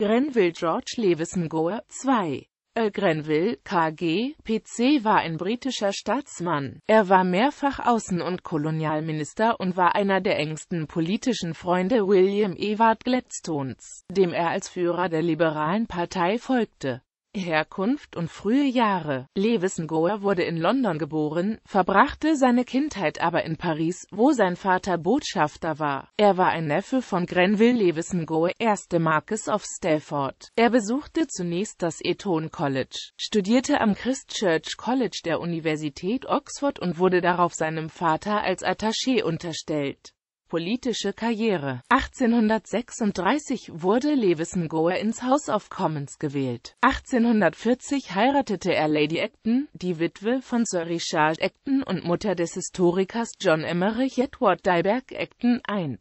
Grenville George Levison Gore 2 Earl Grenville, KG, PC war ein britischer Staatsmann. Er war mehrfach Außen- und Kolonialminister und war einer der engsten politischen Freunde William Ewart Gladstones, dem er als Führer der liberalen Partei folgte Herkunft und frühe Jahre Goer wurde in London geboren, verbrachte seine Kindheit aber in Paris, wo sein Vater Botschafter war. Er war ein Neffe von Grenville Goer, erste Marquess of Stafford. Er besuchte zunächst das Eton College, studierte am Christchurch College der Universität Oxford und wurde darauf seinem Vater als Attaché unterstellt politische Karriere. 1836 wurde Levison Goer ins House of Commons gewählt. 1840 heiratete er Lady Acton, die Witwe von Sir Richard Acton und Mutter des Historikers John Emmerich Edward Dyberg Acton I.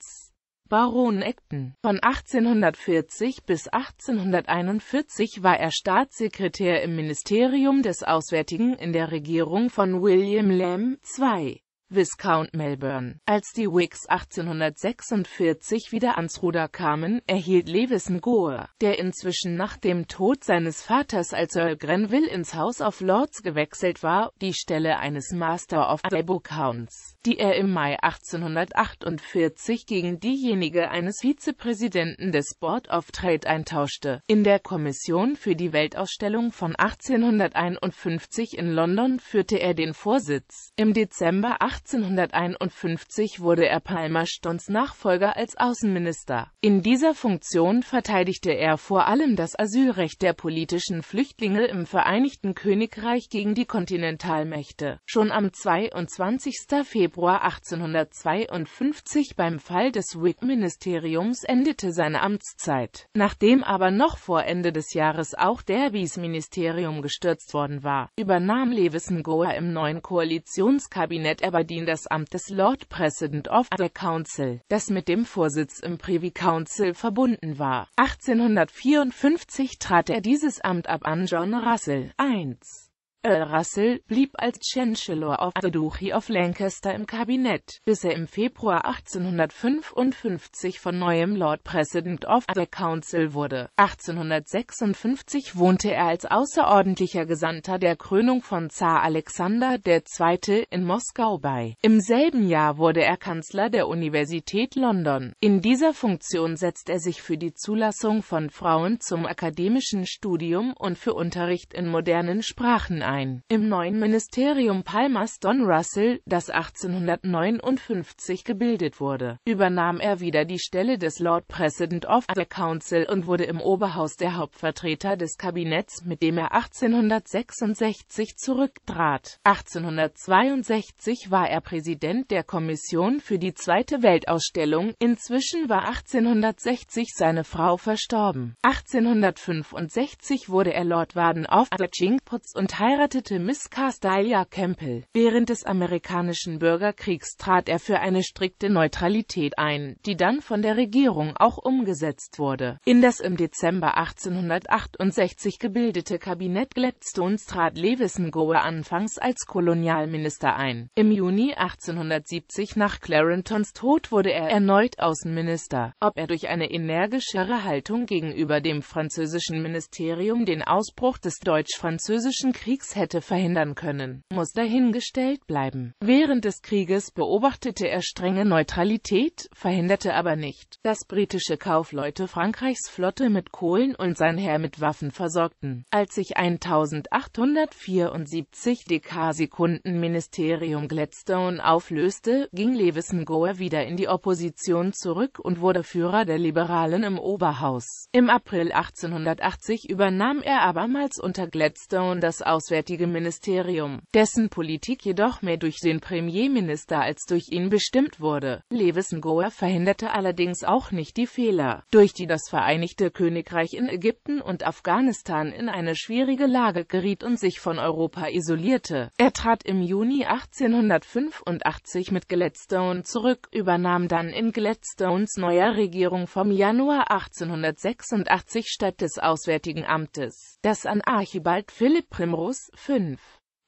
Baron Acton. Von 1840 bis 1841 war er Staatssekretär im Ministerium des Auswärtigen in der Regierung von William Lamb II. Viscount Melbourne. Als die Whigs 1846 wieder ans Ruder kamen, erhielt Lewison Gore, der inzwischen nach dem Tod seines Vaters als Earl Grenville ins House of Lords gewechselt war, die Stelle eines Master of the Counts, die er im Mai 1848 gegen diejenige eines Vizepräsidenten des Board of Trade eintauschte. In der Kommission für die Weltausstellung von 1851 in London führte er den Vorsitz. Im Dezember 18 1851 wurde er Palmerstons Nachfolger als Außenminister. In dieser Funktion verteidigte er vor allem das Asylrecht der politischen Flüchtlinge im Vereinigten Königreich gegen die Kontinentalmächte. Schon am 22. Februar 1852 beim Fall des Whig-Ministeriums endete seine Amtszeit, nachdem aber noch vor Ende des Jahres auch Derbys Ministerium gestürzt worden war, übernahm Leveson Goa im neuen Koalitionskabinett aber Aberdeen das Amt des Lord President of the Council, das mit dem Vorsitz im Privy Council verbunden war. 1854 trat er dieses Amt ab an John Russell. 1. Earl äh, Russell blieb als Chancellor of the Duchy of Lancaster im Kabinett, bis er im Februar 1855 von neuem Lord President of the Council wurde. 1856 wohnte er als außerordentlicher Gesandter der Krönung von Zar Alexander II. in Moskau bei. Im selben Jahr wurde er Kanzler der Universität London. In dieser Funktion setzt er sich für die Zulassung von Frauen zum akademischen Studium und für Unterricht in modernen Sprachen ein. Im neuen Ministerium Palmas Don Russell, das 1859 gebildet wurde, übernahm er wieder die Stelle des Lord President of the Council und wurde im Oberhaus der Hauptvertreter des Kabinetts, mit dem er 1866 zurücktrat. 1862 war er Präsident der Kommission für die Zweite Weltausstellung, inzwischen war 1860 seine Frau verstorben. 1865 wurde er Lord Warden of the Atchingputz und heiratete heiratete Miss Castalia Campbell. Während des amerikanischen Bürgerkriegs trat er für eine strikte Neutralität ein, die dann von der Regierung auch umgesetzt wurde. In das im Dezember 1868 gebildete Kabinett Gladstones trat Levison Gower anfangs als Kolonialminister ein. Im Juni 1870 nach Clarentons Tod wurde er erneut Außenminister. Ob er durch eine energischere Haltung gegenüber dem französischen Ministerium den Ausbruch des deutsch-französischen Kriegs Kriegs hätte verhindern können, muss dahingestellt bleiben. Während des Krieges beobachtete er strenge Neutralität, verhinderte aber nicht, dass britische Kaufleute Frankreichs Flotte mit Kohlen und sein Heer mit Waffen versorgten. Als sich 1874 DK-Sekundenministerium Gladstone auflöste, ging Levison Gower wieder in die Opposition zurück und wurde Führer der Liberalen im Oberhaus. Im April 1880 übernahm er abermals unter Gladstone das Auswärtige Auswärtige Ministerium, dessen Politik jedoch mehr durch den Premierminister als durch ihn bestimmt wurde. Lewis Levesengoer verhinderte allerdings auch nicht die Fehler, durch die das Vereinigte Königreich in Ägypten und Afghanistan in eine schwierige Lage geriet und sich von Europa isolierte. Er trat im Juni 1885 mit Gladstone zurück, übernahm dann in Gladstones neuer Regierung vom Januar 1886 statt des Auswärtigen Amtes, das an Archibald Philipp Primrose 5.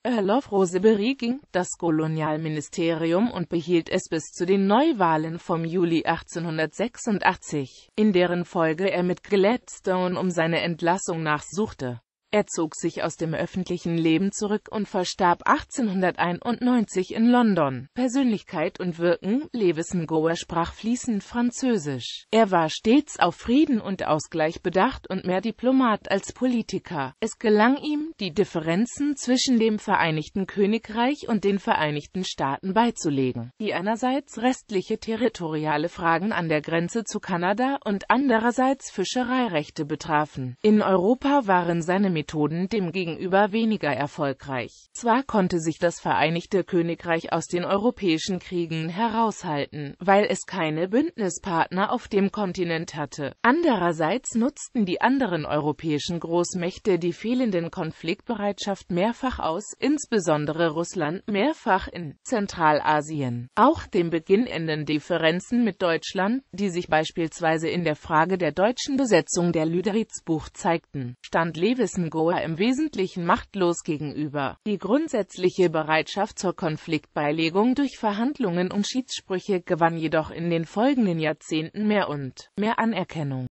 Earl of Rosebery ging das Kolonialministerium und behielt es bis zu den Neuwahlen vom Juli 1886, in deren Folge er mit Gladstone um seine Entlassung nachsuchte er zog sich aus dem öffentlichen Leben zurück und verstarb 1891 in London. Persönlichkeit und Wirken Lewis Ngoa sprach fließend Französisch. Er war stets auf Frieden und Ausgleich bedacht und mehr Diplomat als Politiker. Es gelang ihm, die Differenzen zwischen dem Vereinigten Königreich und den Vereinigten Staaten beizulegen, die einerseits restliche territoriale Fragen an der Grenze zu Kanada und andererseits Fischereirechte betrafen. In Europa waren seine Methoden demgegenüber weniger erfolgreich. Zwar konnte sich das Vereinigte Königreich aus den europäischen Kriegen heraushalten, weil es keine Bündnispartner auf dem Kontinent hatte. Andererseits nutzten die anderen europäischen Großmächte die fehlenden Konfliktbereitschaft mehrfach aus, insbesondere Russland mehrfach in Zentralasien. Auch dem beginnenden Differenzen mit Deutschland, die sich beispielsweise in der Frage der deutschen Besetzung der Lüderitzbuch zeigten, stand Lewissen Goa im Wesentlichen machtlos gegenüber. Die grundsätzliche Bereitschaft zur Konfliktbeilegung durch Verhandlungen und Schiedssprüche gewann jedoch in den folgenden Jahrzehnten mehr und mehr Anerkennung.